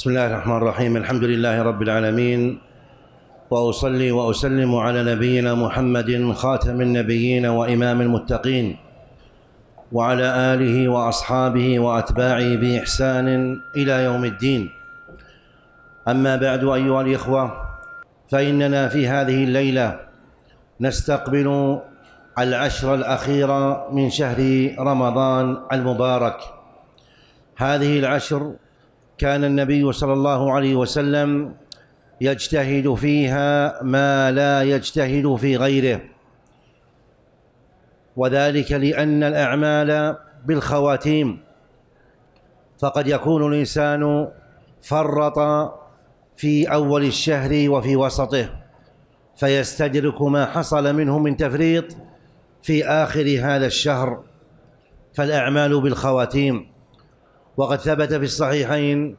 بسم الله الرحمن الرحيم الحمد لله رب العالمين واصلي واسلم على نبينا محمد خاتم النبيين وامام المتقين وعلى اله واصحابه واتباعه باحسان الى يوم الدين اما بعد ايها الاخوه فاننا في هذه الليله نستقبل العشر الاخيره من شهر رمضان المبارك هذه العشر كان النبي صلى الله عليه وسلم يجتهد فيها ما لا يجتهد في غيره وذلك لأن الأعمال بالخواتيم فقد يكون الإنسان فرط في أول الشهر وفي وسطه فيستدرك ما حصل منه من تفريط في آخر هذا الشهر فالأعمال بالخواتيم وقد ثبت في الصحيحين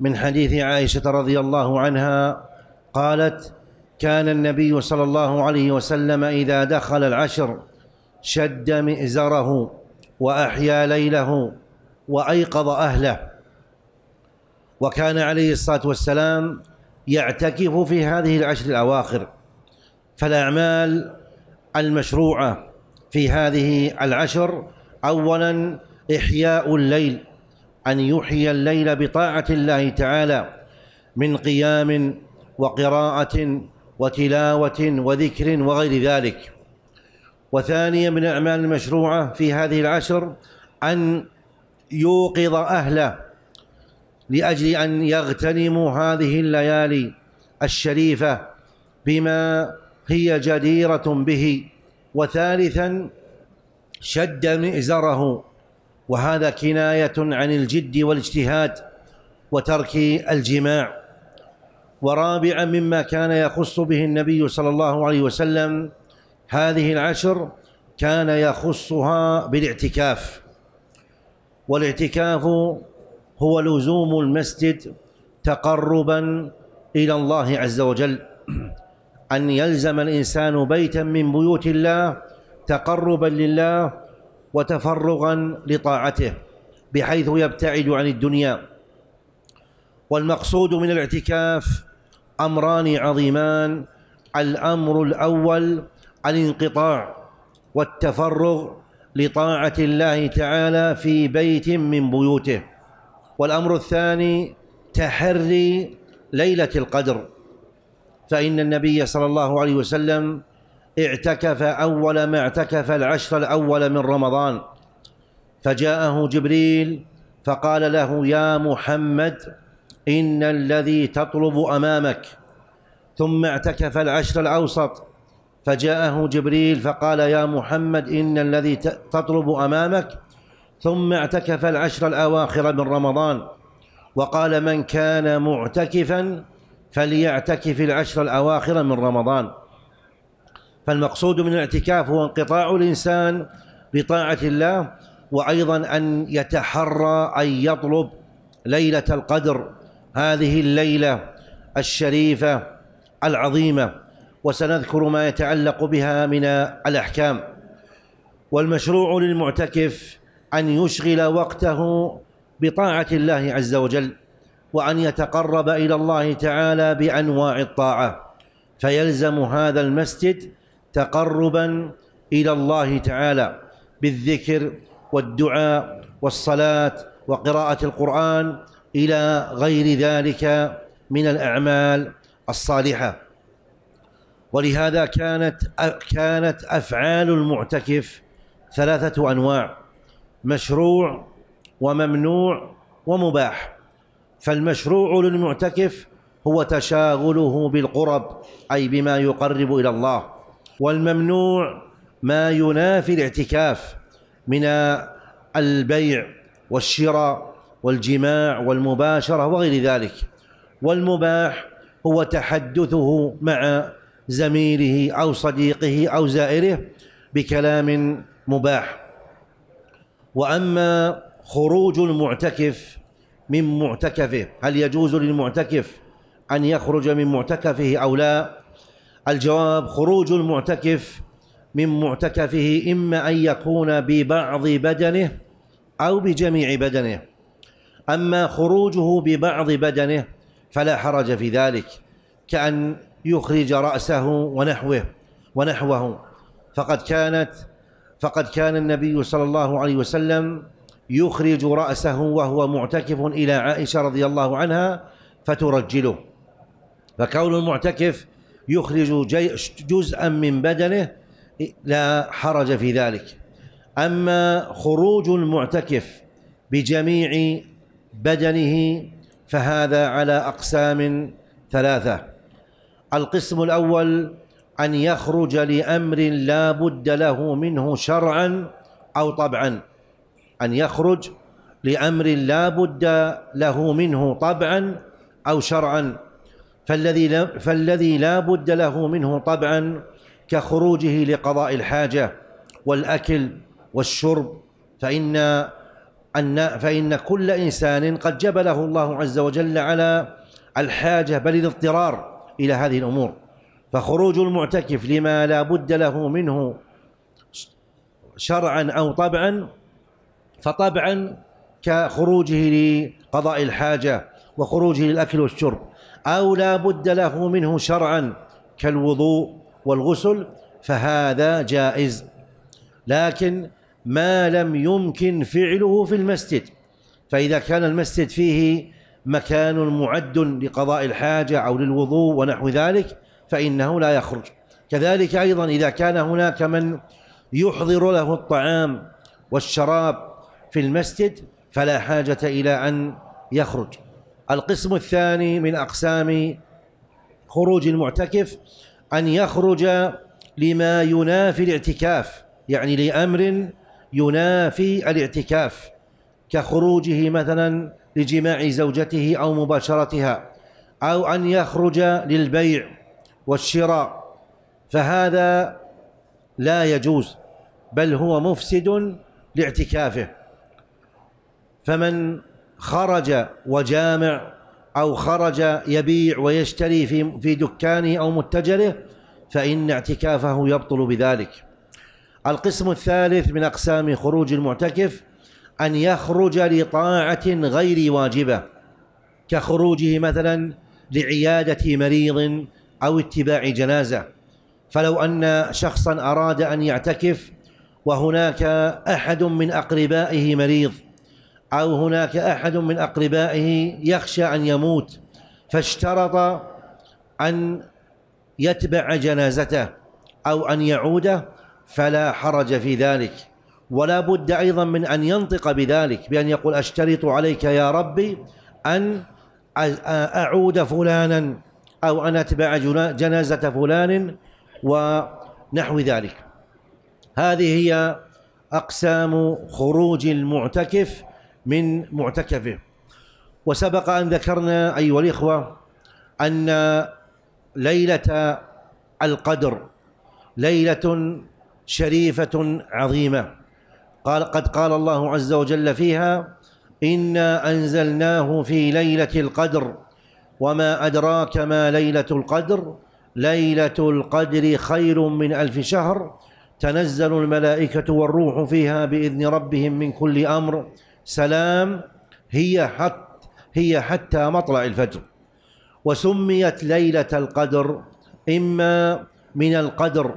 من حديث عائشه رضي الله عنها قالت كان النبي صلى الله عليه وسلم اذا دخل العشر شد مئزره واحيا ليله وايقظ اهله وكان عليه الصلاه والسلام يعتكف في هذه العشر الاواخر فالاعمال المشروعه في هذه العشر اولا احياء الليل أن يحيي الليل بطاعة الله تعالى من قيام وقراءة وتلاوة وذكر وغير ذلك وثانيا من الأعمال المشروعة في هذه العشر أن يوقظ أهله لأجل أن يغتنموا هذه الليالي الشريفة بما هي جديرة به وثالثا شد مئزره وهذا كنايه عن الجد والاجتهاد وترك الجماع ورابعا مما كان يخص به النبي صلى الله عليه وسلم هذه العشر كان يخصها بالاعتكاف والاعتكاف هو لزوم المسجد تقربا الى الله عز وجل ان يلزم الانسان بيتا من بيوت الله تقربا لله وتفرغا لطاعته بحيث يبتعد عن الدنيا والمقصود من الاعتكاف امران عظيمان الامر الاول الانقطاع والتفرغ لطاعه الله تعالى في بيت من بيوته والامر الثاني تحري ليله القدر فان النبي صلى الله عليه وسلم اعتكف أول ما اعتكف العشر الأول من رمضان فجاءه جبريل فقال له يا محمد إن الذي تطلب أمامك ثم اعتكف العشر الأوسط فجاءه جبريل فقال يا محمد إن الذي تطلب أمامك ثم اعتكف العشر الأواخر من رمضان وقال من كان معتكفا فليعتكف العشر الأواخر من رمضان فالمقصود من الاعتكاف هو انقطاع الإنسان بطاعة الله وأيضا أن يتحرى أن يطلب ليلة القدر هذه الليلة الشريفة العظيمة وسنذكر ما يتعلق بها من الأحكام والمشروع للمعتكف أن يشغل وقته بطاعة الله عز وجل وأن يتقرب إلى الله تعالى بأنواع الطاعة فيلزم هذا المسجد تقربا الى الله تعالى بالذكر والدعاء والصلاه وقراءه القران الى غير ذلك من الاعمال الصالحه ولهذا كانت كانت افعال المعتكف ثلاثه انواع مشروع وممنوع ومباح فالمشروع للمعتكف هو تشاغله بالقرب اي بما يقرب الى الله والممنوع ما ينافي الاعتكاف من البيع والشراء والجماع والمباشره وغير ذلك والمباح هو تحدثه مع زميله او صديقه او زائره بكلام مباح واما خروج المعتكف من معتكفه هل يجوز للمعتكف ان يخرج من معتكفه او لا الجواب خروج المعتكف من معتكفه إما أن يكون ببعض بدنه أو بجميع بدنه أما خروجه ببعض بدنه فلا حرج في ذلك كأن يخرج رأسه ونحوه ونحوه فقد كانت فقد كان النبي صلى الله عليه وسلم يخرج رأسه وهو معتكف إلى عائشة رضي الله عنها فترجله فكون المعتكف يخرج جزءا من بدنه لا حرج في ذلك أما خروج المعتكف بجميع بدنه فهذا على أقسام ثلاثة القسم الأول أن يخرج لأمر لا بد له منه شرعا أو طبعا أن يخرج لأمر لا بد له منه طبعا أو شرعا فالذي لا, فالذي لا بد له منه طبعا كخروجه لقضاء الحاجة والأكل والشرب فإن أن فإن كل إنسان قد جبله الله عز وجل على الحاجة بل الاضطرار إلى هذه الأمور فخروج المعتكف لما لا بد له منه شرعا أو طبعا فطبعا كخروجه لقضاء الحاجة وخروجه للأكل والشرب أو لا بد له منه شرعا كالوضوء والغسل فهذا جائز لكن ما لم يمكن فعله في المسجد فإذا كان المسجد فيه مكان معد لقضاء الحاجة أو للوضوء ونحو ذلك فإنه لا يخرج كذلك أيضا إذا كان هناك من يحضر له الطعام والشراب في المسجد فلا حاجة إلى أن يخرج القسم الثاني من أقسام خروج المعتكف أن يخرج لما ينافي الاعتكاف يعني لأمر ينافي الاعتكاف كخروجه مثلا لجماع زوجته أو مباشرتها أو أن يخرج للبيع والشراء فهذا لا يجوز بل هو مفسد لاعتكافه فمن خرج وجامع أو خرج يبيع ويشتري في في دكانه أو متجره فإن اعتكافه يبطل بذلك. القسم الثالث من أقسام خروج المعتكف أن يخرج لطاعة غير واجبة كخروجه مثلا لعيادة مريض أو اتباع جنازة فلو أن شخصا أراد أن يعتكف وهناك أحد من أقربائه مريض أو هناك أحد من أقربائه يخشى أن يموت فاشترط أن يتبع جنازته أو أن يعود فلا حرج في ذلك ولا بد أيضا من أن ينطق بذلك بأن يقول أشترط عليك يا ربي أن أعود فلانا أو أن أتبع جنازة فلان ونحو ذلك هذه هي أقسام خروج المعتكف من معتكفه وسبق أن ذكرنا أيها الإخوة أن ليلة القدر ليلة شريفة عظيمة قال قد قال الله عز وجل فيها إنا أنزلناه في ليلة القدر وما أدراك ما ليلة القدر ليلة القدر خير من ألف شهر تنزل الملائكة والروح فيها بإذن ربهم من كل أمر سلام هي حتى هي حتى مطلع الفجر وسميت ليلة القدر إما من القدر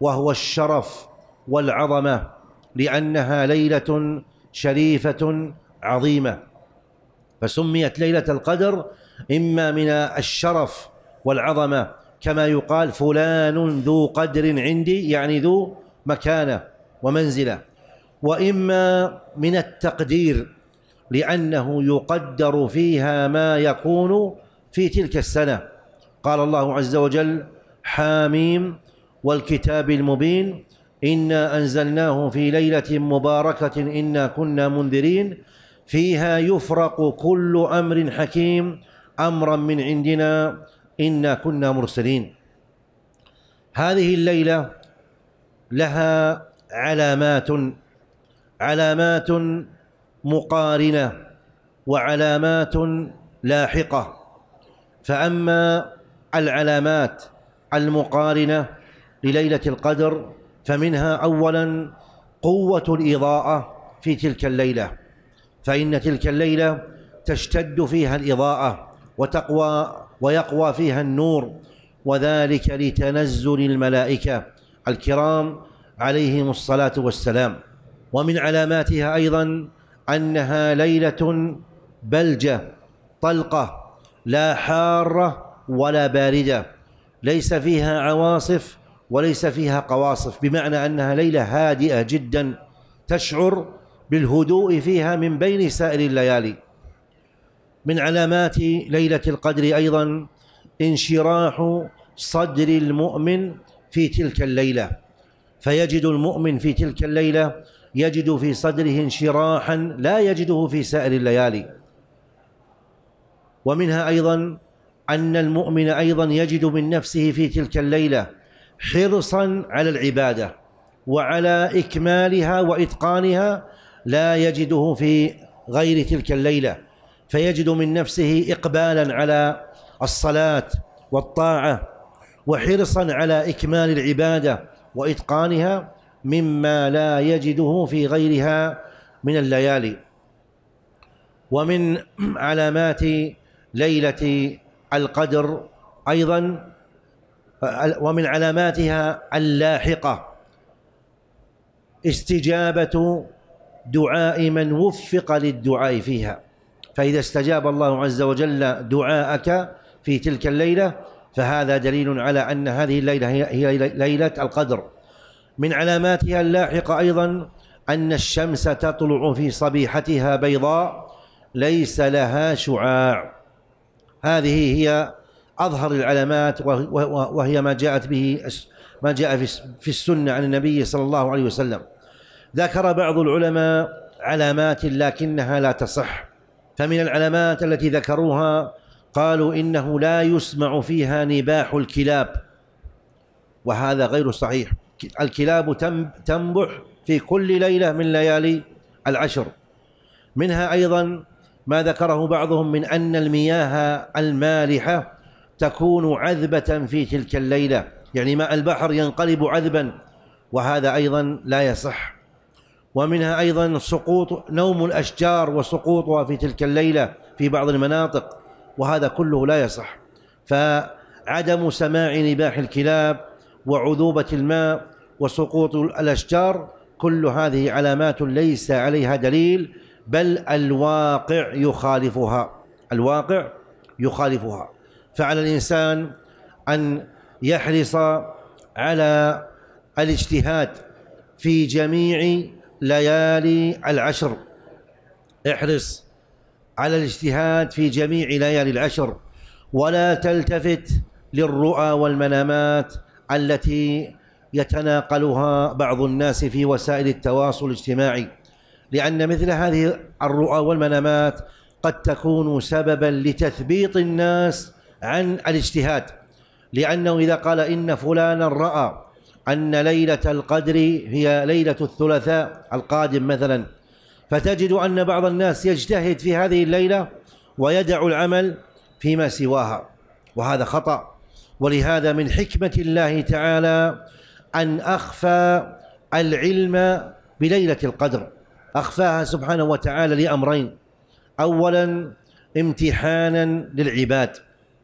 وهو الشرف والعظمة لأنها ليلة شريفة عظيمة فسميت ليلة القدر إما من الشرف والعظمة كما يقال فلان ذو قدر عندي يعني ذو مكانة ومنزلة واما من التقدير لانه يقدر فيها ما يكون في تلك السنه قال الله عز وجل حاميم والكتاب المبين انا انزلناه في ليله مباركه انا كنا منذرين فيها يفرق كل امر حكيم امرا من عندنا انا كنا مرسلين هذه الليله لها علامات علامات مقارنه وعلامات لاحقه فاما العلامات المقارنه لليله القدر فمنها اولا قوه الاضاءه في تلك الليله فان تلك الليله تشتد فيها الاضاءه وتقوى ويقوى فيها النور وذلك لتنزل الملائكه الكرام عليهم الصلاه والسلام ومن علاماتها ايضا انها ليله بلجه طلقه لا حاره ولا بارده ليس فيها عواصف وليس فيها قواصف بمعنى انها ليله هادئه جدا تشعر بالهدوء فيها من بين سائر الليالي من علامات ليله القدر ايضا انشراح صدر المؤمن في تلك الليله فيجد المؤمن في تلك الليله يجد في صدره انشراحا لا يجده في سائر الليالي ومنها ايضا ان المؤمن ايضا يجد من نفسه في تلك الليله حرصا على العباده وعلى اكمالها واتقانها لا يجده في غير تلك الليله فيجد من نفسه اقبالا على الصلاه والطاعه وحرصا على اكمال العباده واتقانها مما لا يجده في غيرها من الليالي ومن علامات ليلة القدر أيضا ومن علاماتها اللاحقة استجابة دعاء من وفق للدعاء فيها فإذا استجاب الله عز وجل دعاءك في تلك الليلة فهذا دليل على أن هذه الليلة هي ليلة القدر من علاماتها اللاحقة أيضا أن الشمس تطلع في صبيحتها بيضاء ليس لها شعاع هذه هي أظهر العلامات وهي ما جاءت به ما جاء في السنة عن النبي صلى الله عليه وسلم ذكر بعض العلماء علامات لكنها لا تصح فمن العلامات التي ذكروها قالوا إنه لا يسمع فيها نباح الكلاب وهذا غير صحيح الكلاب تنبح في كل ليلة من ليالي العشر منها أيضا ما ذكره بعضهم من أن المياه المالحة تكون عذبة في تلك الليلة يعني ماء البحر ينقلب عذبا وهذا أيضا لا يصح ومنها أيضا سقوط نوم الأشجار وسقوطها في تلك الليلة في بعض المناطق وهذا كله لا يصح فعدم سماع نباح الكلاب وعذوبة الماء وسقوط الأشجار كل هذه علامات ليس عليها دليل بل الواقع يخالفها الواقع يخالفها فعلى الإنسان أن يحرص على الاجتهاد في جميع ليالي العشر احرص على الاجتهاد في جميع ليالي العشر ولا تلتفت للرؤى والمنامات التي يتناقلها بعض الناس في وسائل التواصل الاجتماعي لأن مثل هذه الرؤى والمنامات قد تكون سببا لتثبيط الناس عن الاجتهاد لأنه إذا قال إن فلانا رأى أن ليلة القدر هي ليلة الثلاثاء القادم مثلا فتجد أن بعض الناس يجتهد في هذه الليلة ويدع العمل فيما سواها وهذا خطأ ولهذا من حكمة الله تعالى أن أخفى العلم بليلة القدر أخفاها سبحانه وتعالى لأمرين أولا امتحانا للعباد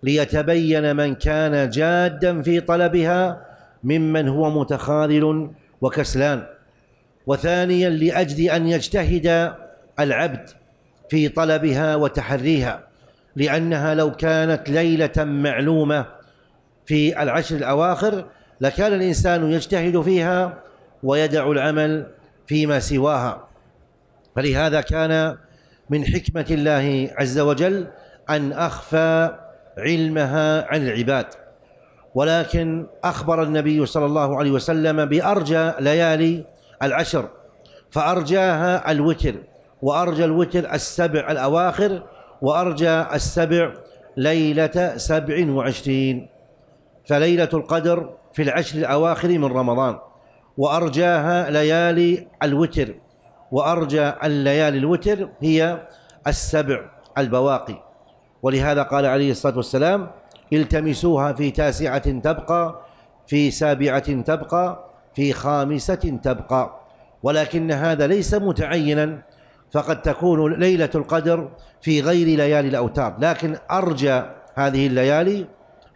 ليتبين من كان جادا في طلبها ممن هو متخاذل وكسلان وثانيا لأجل أن يجتهد العبد في طلبها وتحريها لأنها لو كانت ليلة معلومة في العشر الأواخر لكان الإنسان يجتهد فيها ويدع العمل فيما سواها فلهذا كان من حكمة الله عز وجل أن أخفى علمها عن العباد ولكن أخبر النبي صلى الله عليه وسلم بأرجى ليالي العشر فأرجاها الوتر وأرجى الوتر السبع الأواخر وأرجى السبع ليلة سبع وعشرين فليلة القدر في العشر الأواخر من رمضان وأرجاها ليالي الوتر وأرجى الليالي الوتر هي السبع البواقي ولهذا قال عليه الصلاة والسلام التمسوها في تاسعة تبقى في سابعة تبقى في خامسة تبقى ولكن هذا ليس متعينا فقد تكون ليلة القدر في غير ليالي الأوتار لكن أرجى هذه الليالي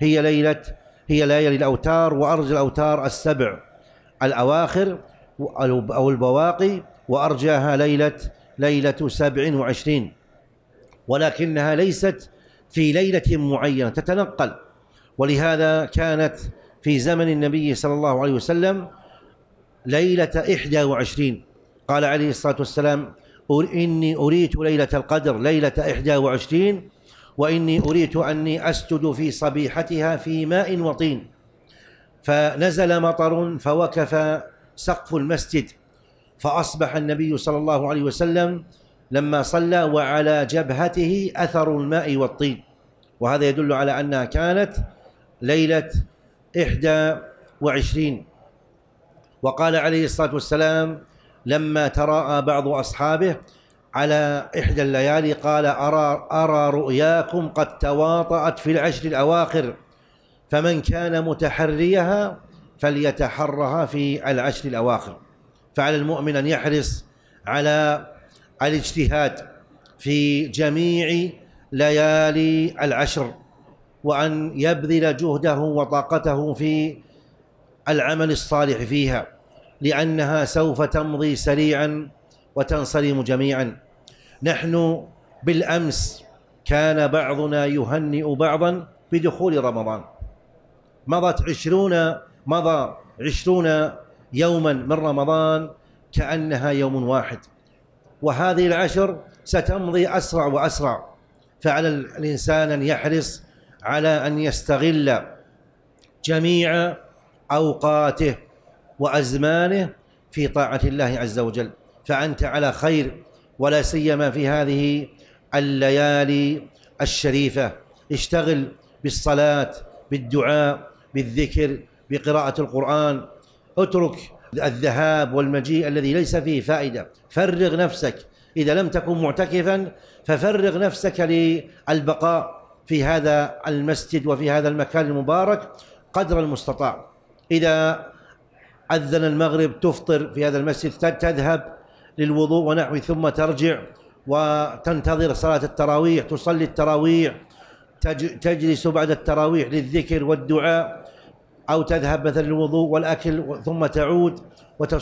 هي ليلة هي ليالي الأوتار وأرجى الأوتار السبع الأواخر أو البواقي وأرجاها ليلة ليلة سبع وعشرين ولكنها ليست في ليلة معينة تتنقل ولهذا كانت في زمن النبي صلى الله عليه وسلم ليلة إحدى وعشرين قال عليه الصلاة والسلام إني أريت ليلة القدر ليلة إحدى وعشرين واني اريت اني اسجد في صبيحتها في ماء وطين فنزل مطر فوكف سقف المسجد فاصبح النبي صلى الله عليه وسلم لما صلى وعلى جبهته اثر الماء والطين وهذا يدل على انها كانت ليله احدى وعشرين وقال عليه الصلاه والسلام لما تراءى بعض اصحابه على إحدى الليالي قال أرى, أرى رؤياكم قد تواطأت في العشر الأواخر فمن كان متحريها فليتحرها في العشر الأواخر فعلى المؤمن أن يحرص على الاجتهاد في جميع ليالي العشر وأن يبذل جهده وطاقته في العمل الصالح فيها لأنها سوف تمضي سريعا وتنصرم جميعا نحن بالامس كان بعضنا يهنئ بعضا بدخول رمضان مضت عشرون مضى عشرون يوما من رمضان كأنها يوم واحد وهذه العشر ستمضي أسرع وأسرع فعلى الإنسان أن يحرص على أن يستغل جميع أوقاته وأزمانه في طاعة الله عز وجل فأنت على خير ولا سيما في هذه الليالي الشريفة اشتغل بالصلاة بالدعاء بالذكر بقراءة القرآن اترك الذهاب والمجيء الذي ليس فيه فائدة فرغ نفسك إذا لم تكن معتكفا ففرغ نفسك للبقاء في هذا المسجد وفي هذا المكان المبارك قدر المستطاع إذا أذن المغرب تفطر في هذا المسجد تذهب للوضوء ونحو ثم ترجع وتنتظر صلاة التراويح تصلي التراويح تجلس بعد التراويح للذكر والدعاء أو تذهب مثلا للوضوء والأكل ثم تعود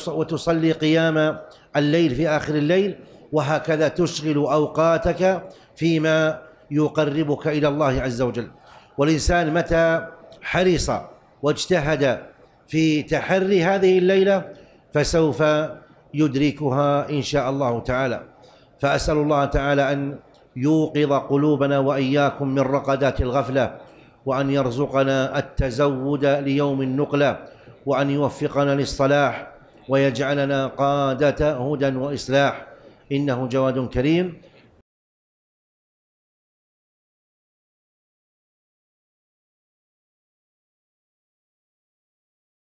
وتصلي قيام الليل في آخر الليل وهكذا تشغل أوقاتك فيما يقربك إلى الله عز وجل والإنسان متى حرص واجتهد في تحري هذه الليلة فسوف يدركها إن شاء الله تعالى فأسأل الله تعالى أن يوقظ قلوبنا وإياكم من رقدات الغفلة وأن يرزقنا التزود ليوم النقلة وأن يوفقنا للصلاح ويجعلنا قادة هدى وإصلاح إنه جواد كريم